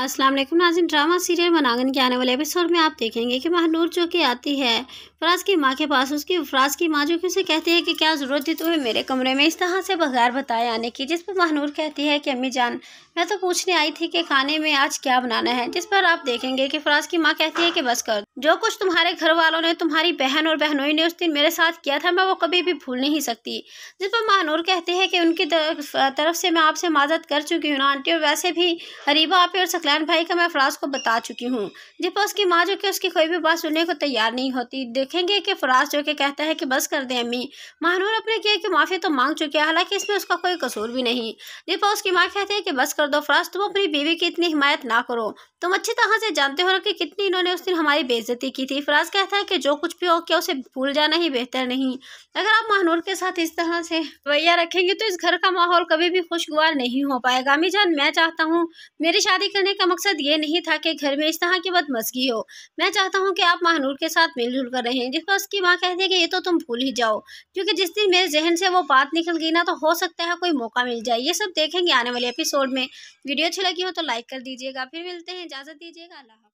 अस्सलाम वालेकुम नाजिन drama serial मनागन के आने वाले एपिसोड में आप देखेंगे कि महनूर जो कि आती है फराज की माँ के पास उसकी फराज की माँ जो कि उसे कहती है कि क्या ज़रूरत थी तुम्हें तो मेरे कमरे में इस तरह से बगैर बताए आने की जिस पर महनूर कहती है कि अम्मी जान मैं तो पूछने आई थी कि खाने में आज क्या बनाना है जिस पर आप देखेंगे कि फराज की माँ कहती है कि बस कर जो कुछ तुम्हारे घर वालों ने तुम्हारी बहन और बहनोई ने उस दिन मेरे साथ किया था मैं वो कभी भी भूल नहीं सकती जिस पर महानूर कहते हैं कि उनकी तरफ से मैं आपसे माजत कर चुकी हूँ आंटी और वैसे भी हरीबा आप और सकलैन भाई का मैं फराज को बता चुकी हूँ जिस पर उसकी माँ जो कि उसकी कोई भी बात सुनने को तैयार नहीं होती देखेंगे कि फराज जो कि कहता है कि बस कर दें अम्मी महानूर अपने किए कि माफ़ी तो मांग चुके हैं हालांकि इसमें उसका कोई कसूर भी नहीं जिस पर उसकी माँ कहती है कि बस कर दो फराज तुम अपनी बीवी की इतनी हिमायत ना करो तुम अच्छी तरह से जानते हो कि कितनी इन्होंने उस दिन हमारी बेजती बेजती की थी फराज कहता है कि जो कुछ भी हो क्या उसे भूल जाना ही बेहतर नहीं अगर आप महानूर के साथ इस तरह से रवैया रखेंगे तो इस घर का माहौल कभी भी खुशगवार नहीं हो पाएगा अमी जान मैं चाहता हूँ मेरी शादी करने का मकसद ये नहीं था कि घर में इस तरह की बदमसगी हो मैं चाहता हूँ कि आप महानूर के साथ मिलजुल कर रहे जिस पर उसकी माँ कहती है कि ये तो तुम भूल ही जाओ क्योंकि जिस दिन मेरे जहन से वो बात निकल गई ना तो हो सकता है कोई मौका मिल जाए ये सब देखेंगे आने वाले एपिसोड में वीडियो अच्छी लगी हो तो लाइक कर दीजिएगा फिर मिलते हैं इजाज़त दीजिएगा अल्लाह